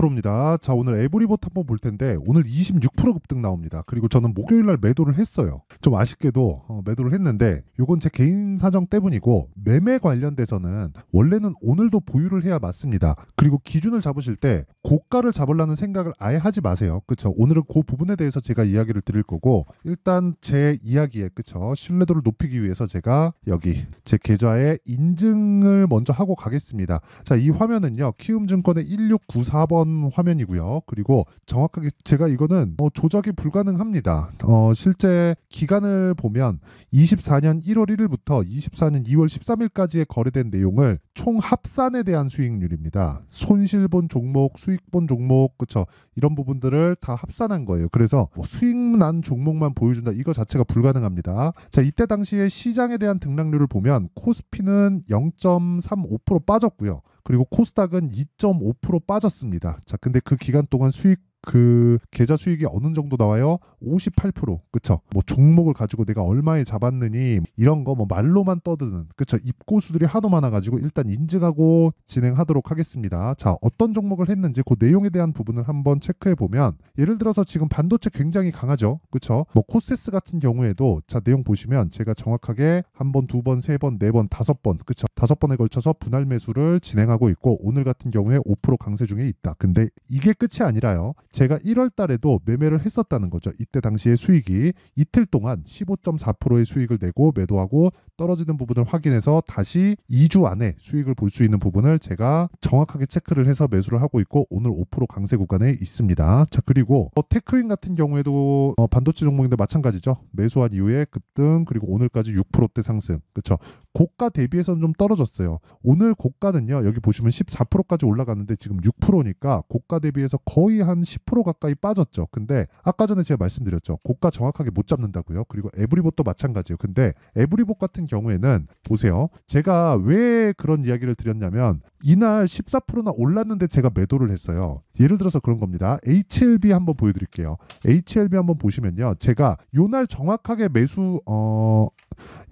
3.2%입니다. 자, 오늘 에브리봇 한번 볼 텐데 오늘 26% 급등 나옵니다. 그리고 저는 목요일 날 매도를 했어요. 좀 아쉽게도 어, 매도를 했는데 이건 제 개인 사정 때문이고 매매 관련돼서는 원래는 오늘도 보유를 해야 맞습니다. 그리고 기준을 잡으실 때 고가를 잡으려는 생각을 아예 하지 마세요. 그쵸? 오늘은 그 부분에 대해서 제가 이야기를 드릴 거고 일단 제 이야기에 그쵸? 신뢰도를 높이기 위해서 제가 여기 제 계좌에 인증을 먼저 하고 가겠습니다. 자, 이 화면은요. 키움증권의 1694번 이런 화면이고요. 그리고 정확하게 제가 이거는 어, 조작이 불가능합니다. 어, 실제 기간을 보면 24년 1월 1일부터 24년 2월 13일까지에 거래된 내용을 총 합산에 대한 수익률입니다. 손실본 종목, 수익본 종목, 그쵸 이런 부분들을 다 합산한 거예요. 그래서 뭐 수익난 종목만 보여준다 이거 자체가 불가능합니다. 자 이때 당시에 시장에 대한 등락률을 보면 코스피는 0.35% 빠졌고요. 그리고 코스닥은 2.5% 빠졌습니다. 자, 근데 그 기간 동안 수익 그 계좌 수익이 어느 정도 나와요? 58% 그쵸? 뭐 종목을 가지고 내가 얼마에 잡았느니 이런 거 뭐 말로만 떠드는 그쵸? 입고수들이 하도 많아가지고 일단 인증하고 진행하도록 하겠습니다. 자 어떤 종목을 했는지 그 내용에 대한 부분을 한번 체크해 보면 예를 들어서 지금 반도체 굉장히 강하죠, 그쵸? 뭐 코세스 같은 경우에도 자 내용 보시면 제가 정확하게 한 번, 두 번, 세 번, 네 번, 다섯 번 그쵸? 다섯 번에 걸쳐서 분할 매수를 진행하고 있고 오늘 같은 경우에 5% 강세 중에 있다. 근데 이게 끝이 아니라요. 제가 1월 달에도 매매를 했었다는 거죠. 이때 당시의 수익이 이틀 동안 15.4%의 수익을 내고 매도하고 떨어지는 부분을 확인해서 다시 2주 안에 수익을 볼 수 있는 부분을 제가 정확하게 체크를 해서 매수를 하고 있고 오늘 5% 강세 구간에 있습니다. 자 그리고 어, 테크인 같은 경우에도 어, 반도체 종목인데 마찬가지죠. 매수한 이후에 급등 그리고 오늘까지 6%대 상승 그렇죠. 고가 대비해서는 좀 떨어졌어요. 오늘 고가는요. 여기 보시면 14%까지 올라갔는데 지금 6%니까 고가 대비해서 거의 한 10% 가까이 빠졌죠. 근데 아까 전에 제가 말씀드렸죠. 고가 정확하게 못 잡는다고요. 그리고 에브리봇도 마찬가지예요. 근데 에브리봇 같은 경우에는 보세요. 제가 왜 그런 이야기를 드렸냐면 이날 14%나 올랐는데 제가 매도를 했어요. 예를 들어서 그런 겁니다. HLB 한번 보여드릴게요. HLB 한번 보시면요. 제가 요 날 정확하게 매수 어,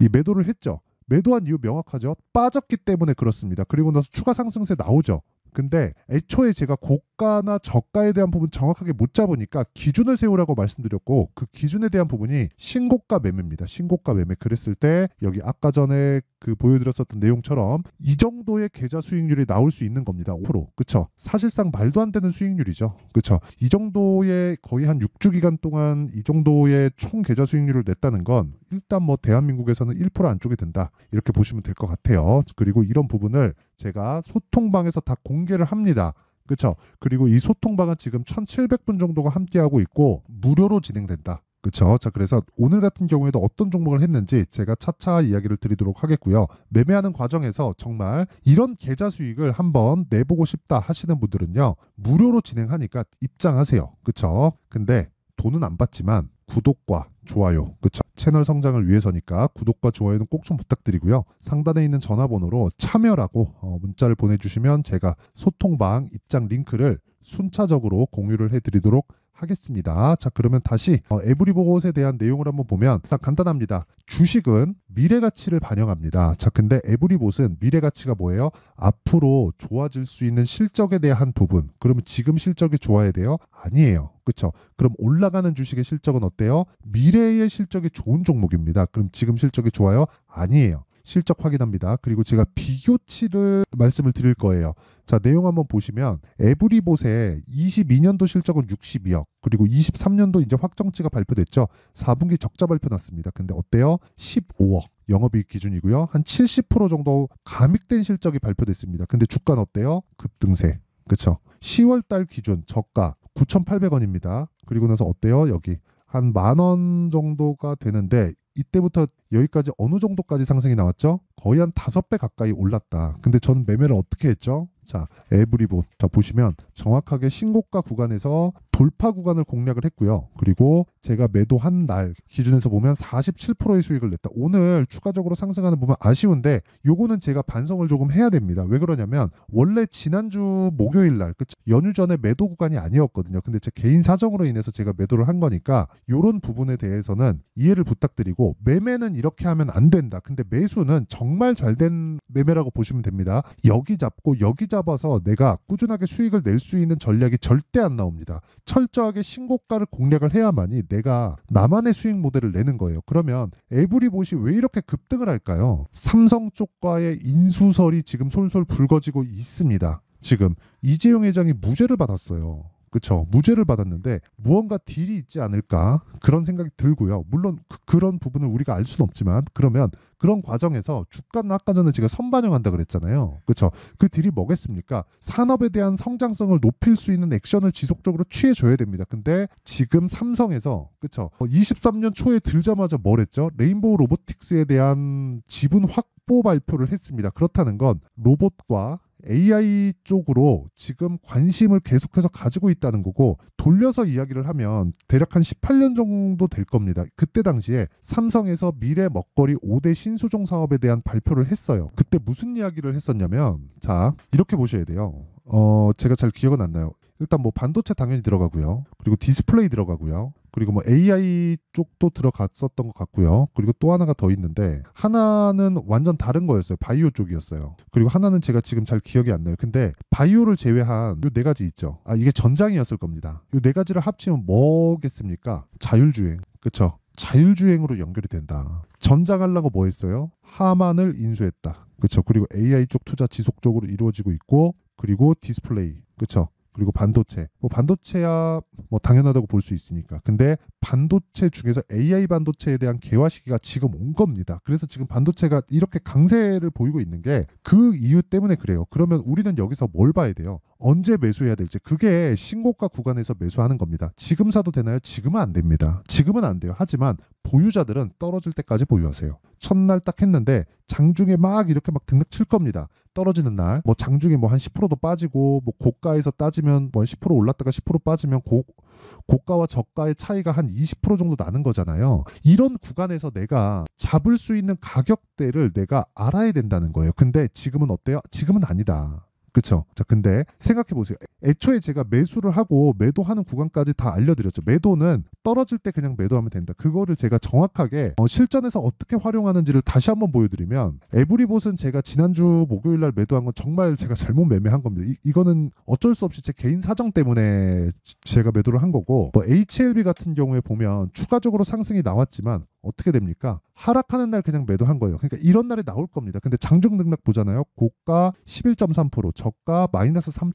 이 매도를 했죠. 매도한 이유 명확하죠. 빠졌기 때문에 그렇습니다. 그리고 나서 추가 상승세 나오죠. 근데 애초에 제가 곡 고가나 저가에 대한 부분 정확하게 못 잡으니까 기준을 세우라고 말씀드렸고 그 기준에 대한 부분이 신고가 매매입니다. 신고가 매매 그랬을 때 여기 아까 전에 그 보여드렸었던 내용처럼 이 정도의 계좌 수익률이 나올 수 있는 겁니다. 5% 그쵸? 사실상 말도 안 되는 수익률이죠. 그쵸? 이 정도의 거의 한 6주 기간 동안 이 정도의 총 계좌 수익률을 냈다는 건 일단 뭐 대한민국에서는 1%안쪽에 된다 이렇게 보시면 될 것 같아요. 그리고 이런 부분을 제가 소통방에서 다 공개를 합니다. 그렇죠. 그리고 이 소통방은 지금 1,700분 정도가 함께하고 있고 무료로 진행된다. 그쵸 자, 그래서 오늘 같은 경우에도 어떤 종목을 했는지 제가 차차 이야기를 드리도록 하겠고요. 매매하는 과정에서 정말 이런 계좌 수익을 한번 내보고 싶다 하시는 분들은요. 무료로 진행하니까 입장하세요. 그쵸 근데 돈은 안 받지만 구독과 좋아요. 그쵸 채널 성장을 위해서니까 구독과 좋아요는 꼭 좀 부탁드리고요. 상단에 있는 전화번호로 참여라고 어, 문자를 보내주시면 제가 소통방 입장 링크를 순차적으로 공유를 해드리도록 하겠습니다. 자 그러면 다시 어, 에브리 보고서에 대한 내용을 한번 보면 딱 간단합니다. 주식은 미래 가치를 반영합니다. 자 근데 에브리봇은 미래 가치가 뭐예요? 앞으로 좋아질 수 있는 실적에 대한 부분. 그러면 지금 실적이 좋아야 돼요? 아니에요. 그렇죠? 그럼 올라가는 주식의 실적은 어때요? 미래의 실적이 좋은 종목입니다. 그럼 지금 실적이 좋아요? 아니에요. 실적 확인합니다. 그리고 제가 비교치를 말씀을 드릴 거예요. 자, 내용 한번 보시면 에브리봇의 22년도 실적은 62억, 그리고 23년도 이제 확정치가 발표됐죠. 4분기 적자 발표 났습니다. 근데 어때요? 15억. 영업이익 기준이고요. 한 70% 정도 감익된 실적이 발표됐습니다. 근데 주가는 어때요? 급등세. 그쵸? 10월 달 기준 저가 9,800원입니다. 그리고 나서 어때요? 여기 한만원 정도가 되는데 이때부터 여기까지 어느 정도까지 상승이 나왔죠? 거의 한 다섯 배 가까이 올랐다. 근데 전 매매를 어떻게 했죠? 자, 에브리봇. 자, 보시면 정확하게 신고가 구간에서 돌파 구간을 공략을 했고요. 그리고 제가 매도한 날 기준에서 보면 47%의 수익을 냈다. 오늘 추가적으로 상승하는 부분 아쉬운데 요거는 제가 반성을 조금 해야 됩니다. 왜 그러냐면 원래 지난주 목요일 날그 연휴 전에 매도 구간이 아니었거든요. 근데 제 개인 사정으로 인해서 제가 매도를 한 거니까 요런 부분에 대해서는 이해를 부탁드리고 매매는 이렇게 하면 안 된다. 근데 매수는 정말 잘된 매매라고 보시면 됩니다. 여기 잡고 여기 잡아서 내가 꾸준하게 수익을 낼 수 있는 전략이 절대 안 나옵니다. 철저하게 신고가를 공략을 해야만이 내가 나만의 수익 모델을 내는 거예요. 그러면 에브리봇이 왜 이렇게 급등을 할까요? 삼성 쪽과의 인수설이 지금 솔솔 불거지고 있습니다. 지금 이재용 회장이 무죄를 받았어요. 그렇죠. 무죄를 받았는데 무언가 딜이 있지 않을까 그런 생각이 들고요. 물론 그, 런 부분을 우리가 알 수는 없지만 그러면 그런 과정에서 주가는 아까 전에 제가 선반영한다 그랬잖아요. 그렇죠. 그 딜이 뭐겠습니까? 산업에 대한 성장성을 높일 수 있는 액션을 지속적으로 취해 줘야 됩니다. 근데 지금 삼성에서 그렇죠. 23년 어, 초에 들자마자 뭘 했죠? 레인보우 로보틱스에 대한 지분 확보 발표를 했습니다. 그렇다는 건 로봇과 AI 쪽으로 지금 관심을 계속해서 가지고 있다는 거고 돌려서 이야기를 하면 대략 한 18년 정도 될 겁니다. 그때 당시에 삼성에서 미래 먹거리 5대 신수종 사업에 대한 발표를 했어요. 그때 무슨 이야기를 했었냐면 자 이렇게 보셔야 돼요. 어 제가 잘 기억은 안 나요. 일단 뭐 반도체 당연히 들어가고요. 그리고 디스플레이 들어가고요. 그리고 뭐 AI 쪽도 들어갔었던 것 같고요. 그리고 또 하나가 더 있는데 하나는 완전 다른 거였어요. 바이오 쪽이었어요. 그리고 하나는 제가 지금 잘 기억이 안 나요. 근데 바이오를 제외한 요네 가지 있죠. 아 이게 전장이었을 겁니다. 요네 가지를 합치면 뭐겠습니까? 자율주행. 그쵸? 자율주행으로 연결이 된다. 전장하려고 뭐 했어요? 하만을 인수했다. 그쵸? 그리고 AI 쪽 투자 지속적으로 이루어지고 있고 그리고 디스플레이. 그쵸? 그리고 반도체. 뭐 반도체야 뭐 당연하다고 볼 수 있으니까. 근데 반도체 중에서 AI 반도체에 대한 개화 시기가 지금 온 겁니다. 그래서 지금 반도체가 이렇게 강세를 보이고 있는 게 그 이유 때문에 그래요. 그러면 우리는 여기서 뭘 봐야 돼요? 언제 매수해야 될지 그게 신고가 구간에서 매수하는 겁니다. 지금 사도 되나요? 지금은 안 됩니다. 지금은 안 돼요. 하지만 보유자들은 떨어질 때까지 보유하세요. 첫날 딱 했는데 장중에 막 이렇게 막 등락 칠 겁니다. 떨어지는 날 뭐 장중에 뭐 한 10%도 빠지고 뭐 고가에서 따지면 뭐 10% 올랐다가 10% 빠지면 고 고가와 저가의 차이가 한 20% 정도 나는 거잖아요. 이런 구간에서 내가 잡을 수 있는 가격대를 내가 알아야 된다는 거예요. 근데 지금은 어때요? 지금은 아니다. 그렇죠. 자, 근데 생각해 보세요. 애초에 제가 매수를 하고 매도하는 구간까지 다 알려드렸죠. 매도는 떨어질 때 그냥 매도하면 된다. 그거를 제가 정확하게 어, 실전에서 어떻게 활용하는지를 다시 한번 보여드리면 에브리봇은 제가 지난주 목요일 날 매도한 건 정말 제가 잘못 매매한 겁니다. 이, 거는 어쩔 수 없이 제 개인 사정 때문에 제가 매도를 한 거고 뭐 HLB 같은 경우에 보면 추가적으로 상승이 나왔지만 어떻게 됩니까? 하락하는 날 그냥 매도한 거예요. 그러니까 이런 날이 나올 겁니다. 근데 장중 등락 보잖아요. 고가 11.3%, 저가 마이너스 3,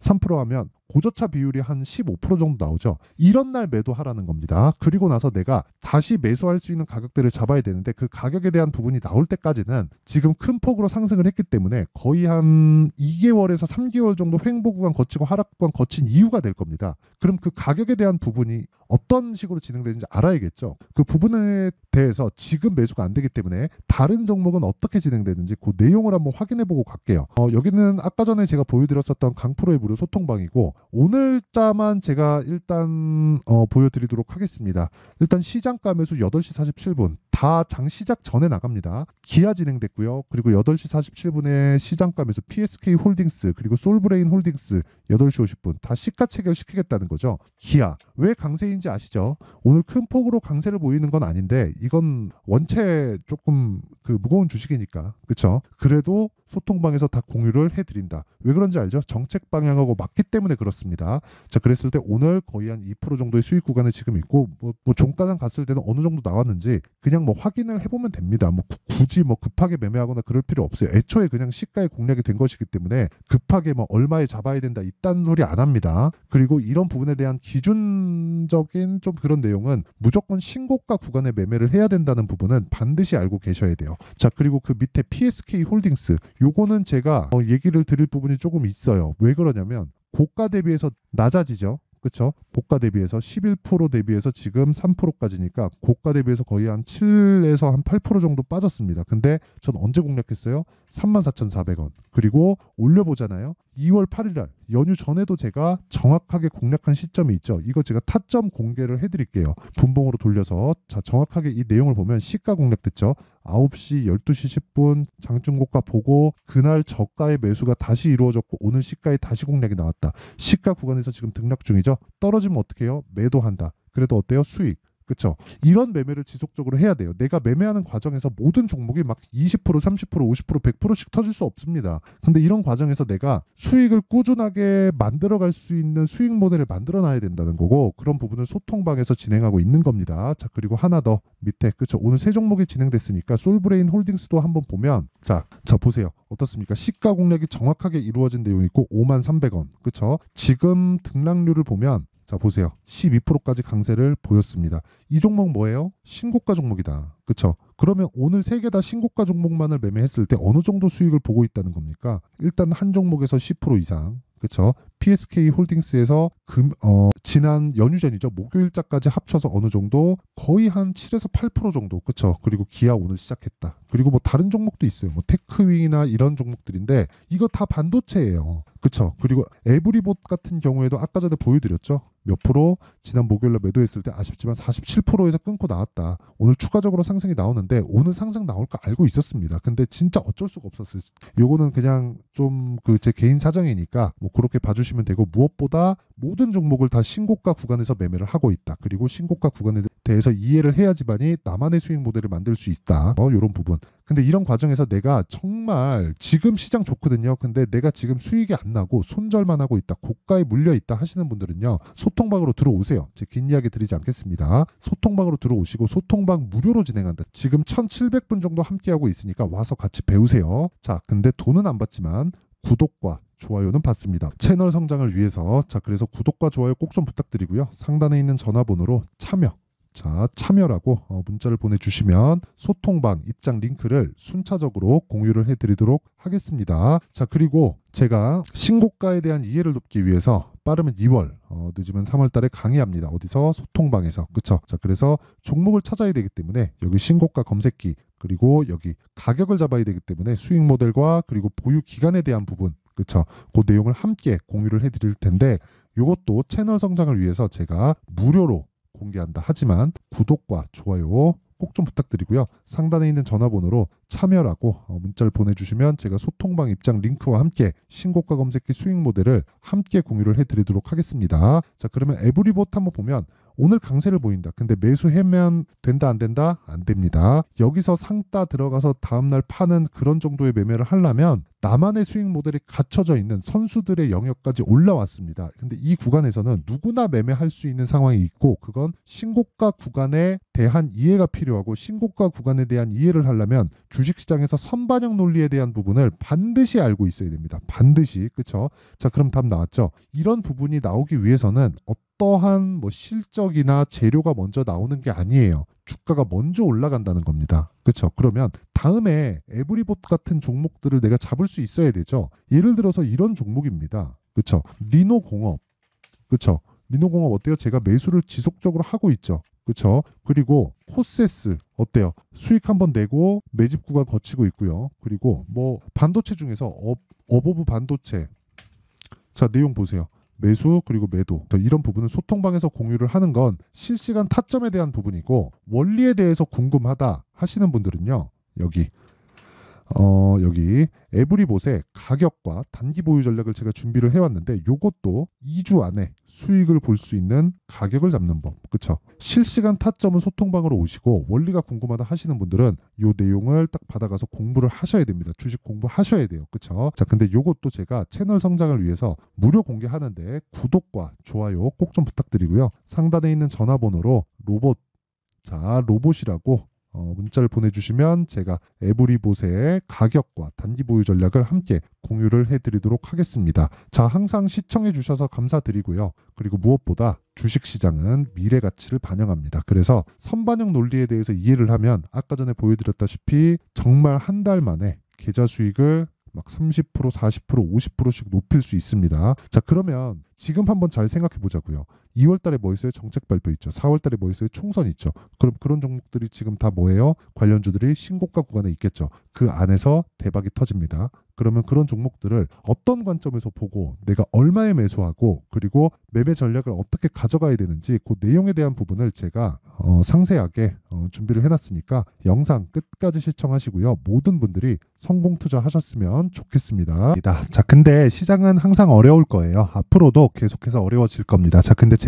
3% 하면 고저차 비율이 한 15% 정도 나오죠. 이런 날 매도하라는 겁니다. 그리고 나서 내가 다시 매수할 수 있는 가격대를 잡아야 되는데 그 가격에 대한 부분이 나올 때까지는 지금 큰 폭으로 상승을 했기 때문에 거의 한 2개월에서 3개월 정도 횡보 구간 거치고 하락 구간 거친 이유가 될 겁니다. 그럼 그 가격에 대한 부분이 어떤 식으로 진행되는지 알아야겠죠. 그 부분에 대해서 지금 매수가 안 되기 때문에 다른 종목은 어떻게 진행되는지 그 내용을 한번 확인해 보고 갈게요. 어, 여기는 아까 전에 제가 보여드렸었던 강프로의 무료 소통방이고 오늘자만 제가 일단 어, 보여드리도록 하겠습니다. 일단 시장가 매수 8시 47분 다장 시작 전에 나갑니다. 기아 진행됐고요. 그리고 8시 47분에 시장감에서 PSK 홀딩스 그리고 솔브레인 홀딩스 8시 50분 다 시가체결 시키겠다는 거죠. 기아 왜 강세인지 아시죠? 오늘 큰 폭으로 강세를 보이는 건 아닌데 이건 원체 조금 그 무거운 주식이니까 그렇죠. 그래도 소통방에서 다 공유를 해드린다. 왜 그런지 알죠? 정책 방향하고 맞기 때문에 그렇습니다. 자, 그랬을 때 오늘 거의 한 2% 정도의 수익 구간에 지금 있고 뭐, 뭐 종가상 갔을 때는 어느 정도 나왔는지 그냥 뭐 확인을 해보면 됩니다. 뭐 굳이 뭐 급하게 매매하거나 그럴 필요 없어요. 애초에 그냥 시가에 공략이 된 것이기 때문에 급하게 뭐 얼마에 잡아야 된다 이딴 소리 안 합니다. 그리고 이런 부분에 대한 기준적인 좀 그런 내용은 무조건 신고가 구간에 매매를 해야 된다는 부분은 반드시 알고 계셔야 돼요. 자 그리고 그 밑에 PSK 홀딩스 요거는 제가 어 얘기를 드릴 부분이 조금 있어요. 왜 그러냐면 고가 대비해서 낮아지죠. 그쵸죠 고가 대비해서 11% 대비해서 지금 3%까지니까 고가 대비해서 거의 한 7에서 한 8% 정도 빠졌습니다. 근데 전 언제 공략했어요? 34,400원. 그리고 올려보잖아요. 2월 8일 날 연휴 전에도 제가 정확하게 공략한 시점이 있죠. 이거 제가 타점 공개를 해드릴게요. 분봉으로 돌려서 자 정확하게 이 내용을 보면 시가 공략됐죠. 9시, 12시 10분 장중고가 보고 그날 저가의 매수가 다시 이루어졌고 오늘 시가에 다시 공략이 나왔다. 시가 구간에서 지금 등락 중이죠. 떨어지면 어떻게 해요? 매도한다. 그래도 어때요? 수익. 그렇죠. 이런 매매를 지속적으로 해야 돼요. 내가 매매하는 과정에서 모든 종목이 막 20%, 30%, 50%, 100%씩 터질 수 없습니다. 근데 이런 과정에서 내가 수익을 꾸준하게 만들어갈 수 있는 수익 모델을 만들어놔야 된다는 거고 그런 부분을 소통방에서 진행하고 있는 겁니다. 자 그리고 하나 더 밑에 그렇죠. 오늘 세 종목이 진행됐으니까 솔브레인 홀딩스도 한번 보면 자, 자 보세요. 어떻습니까? 시가 공략이 정확하게 이루어진 내용이 있고 5만 300원. 그렇죠? 지금 등락률을 보면 자 보세요. 12%까지 강세를 보였습니다. 이 종목 뭐예요? 신고가 종목이다. 그쵸? 그러면 오늘 세 개 다 신고가 종목만을 매매했을 때 어느 정도 수익을 보고 있다는 겁니까? 일단 한 종목에서 10% 이상 그쵸? PSK 홀딩스에서 금, 어, 지난 연휴전이죠. 목요일자까지 합쳐서 어느 정도 거의 한 7에서 8% 정도. 그쵸. 그리고 기아 오늘 시작했다. 그리고 뭐 다른 종목도 있어요. 뭐 테크윙이나 이런 종목들인데 이거 다 반도체예요. 그쵸. 그리고 에브리봇 같은 경우에도 아까 전에 보여드렸죠. 몇 프로 지난 목요일날 매도했을 때 아쉽지만 47%에서 끊고 나왔다. 오늘 추가적으로 상승이 나오는데 오늘 상승 나올 거 알고 있었습니다. 근데 진짜 어쩔 수가 없었어요. 요거는 그냥 좀 그 제 개인 사정이니까 뭐 그렇게 봐주시 면 보시면 되고 무엇보다 모든 종목을 다 신고가 구간에서 매매를 하고 있다. 그리고 신고가 구간에 대해서 이해를 해야지만이 나만의 수익 모델을 만들 수 있다. 어, 뭐 이런 부분. 근데 이런 과정에서 내가 정말 지금 시장 좋거든요. 근데 내가 지금 수익이 안 나고 손절만 하고 있다. 고가에 물려 있다 하시는 분들은요. 소통방으로 들어오세요. 제긴 이야기 드리지 않겠습니다. 소통방으로 들어오시고 소통방 무료로 진행한다. 지금 1700분 정도 함께하고 있으니까 와서 같이 배우세요. 자, 근데 돈은 안 받지만 구독과 좋아요는 받습니다. 채널 성장을 위해서 자 그래서 구독과 좋아요 꼭 좀 부탁드리고요. 상단에 있는 전화번호로 참여 자 참여라고 어, 문자를 보내주시면 소통방 입장 링크를 순차적으로 공유를 해드리도록 하겠습니다. 자 그리고 제가 신고가에 대한 이해를 돕기 위해서 빠르면 2월 어, 늦으면 3월달에 강의합니다. 어디서 소통방에서 그쵸? 자 그래서 종목을 찾아야 되기 때문에 여기 신고가 검색기 그리고 여기 가격을 잡아야 되기 때문에 수익 모델과 그리고 보유 기간에 대한 부분 그쵸그 내용을 함께 공유를 해드릴 텐데 이것도 채널 성장을 위해서 제가 무료로 공개한다. 하지만 구독과 좋아요 꼭 좀 부탁드리고요. 상단에 있는 전화번호로 참여라고 어, 문자를 보내주시면 제가 소통방 입장 링크와 함께 신고가 검색기 수익 모델을 함께 공유를 해드리도록 하겠습니다. 자 그러면 에브리봇 한번 보면 오늘 강세를 보인다. 근데 매수해면 된다 안 된다 안 됩니다. 여기서 상따 들어가서 다음날 파는 그런 정도의 매매를 하려면 나만의 수익 모델이 갖춰져 있는 선수들의 영역까지 올라왔습니다. 근데 이 구간에서는 누구나 매매할 수 있는 상황이 있고 그건 신고가 구간에 대한 이해가 필요하고 신고가 구간에 대한 이해를 하려면 주식시장에서 선반영 논리에 대한 부분을 반드시 알고 있어야 됩니다. 반드시 그쵸? 자 그럼 답 나왔죠. 이런 부분이 나오기 위해서는 어떠한 뭐 실적이나 재료가 먼저 나오는 게 아니에요. 주가가 먼저 올라간다는 겁니다. 그렇죠? 그러면 다음에 에브리봇 같은 종목들을 내가 잡을 수 있어야 되죠. 예를 들어서 이런 종목입니다. 그렇죠. 리노공업. 그렇죠. 리노공업 어때요? 제가 매수를 지속적으로 하고 있죠. 그렇죠. 그리고 코세스 어때요? 수익 한번 내고 매집구가 거치고 있고요. 그리고 뭐 반도체 중에서 어버브 반도체. 자 내용 보세요. 매수 그리고 매도 이런 부분은 소통방에서 공유를 하는 건 실시간 타점에 대한 부분이고 원리에 대해서 궁금하다 하시는 분들은요 여기 어, 여기 에브리봇의 가격과 단기 보유 전략을 제가 준비를 해왔는데 요것도 2주 안에 수익을 볼 수 있는 가격을 잡는 법 그쵸 실시간 타점은 소통방으로 오시고 원리가 궁금하다 하시는 분들은 요 내용을 딱 받아가서 공부를 하셔야 됩니다 주식 공부하셔야 돼요 그쵸 자 근데 요것도 제가 채널 성장을 위해서 무료 공개하는데 구독과 좋아요 꼭 좀 부탁드리고요 상단에 있는 전화번호로 로봇 자 로봇이라고 어, 문자를 보내주시면 제가 에브리봇의 가격과 단기 보유 전략을 함께 공유를 해드리도록 하겠습니다. 자, 항상 시청해주셔서 감사드리고요. 그리고 무엇보다 주식시장은 미래 가치를 반영합니다. 그래서 선반영 논리에 대해서 이해를 하면 아까 전에 보여드렸다시피 정말 한 달 만에 계좌 수익을 막 30%, 40%, 50%씩 높일 수 있습니다. 자, 그러면 지금 한번 잘 생각해 보자고요. 2월 달에 뭐 있어요? 정책 발표 있죠. 4월 달에 뭐 있어요? 총선 있죠. 그럼 그런 종목들이 지금 다 뭐예요? 관련주들이 신고가 구간에 있겠죠. 그 안에서 대박이 터집니다. 그러면 그런 종목들을 어떤 관점에서 보고 내가 얼마에 매수하고 그리고 매매 전략을 어떻게 가져가야 되는지 그 내용에 대한 부분을 제가 어 상세하게 어 준비를 해놨으니까 영상 끝까지 시청하시고요. 모든 분들이 성공 투자하셨으면 좋겠습니다. 자, 근데 시장은 항상 어려울 거예요. 앞으로도 계속해서 어려워질 겁니다. 자, 근데 제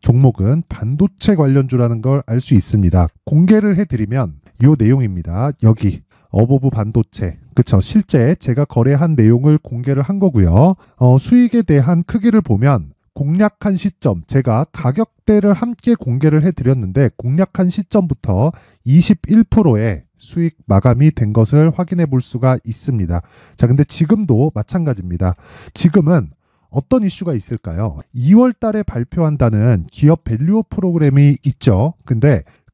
종목은 반도체 관련주라는 걸 알 수 있습니다. 공개를 해드리면 이 내용입니다. 여기 어버브 반도체 그쵸 실제 제가 거래한 내용을 공개를 한 거고요. 어, 수익에 대한 크기를 보면 공략한 시점 제가 가격대를 함께 공개를 해드렸는데 공략한 시점부터 21%의 수익 마감이 된 것을 확인해 볼 수가 있습니다. 자, 근데 지금도 마찬가지입니다. 지금은 어떤 이슈가 있을까요? 2월 달에 발표한다는 기업 밸류업 프로그램이 있죠. 근데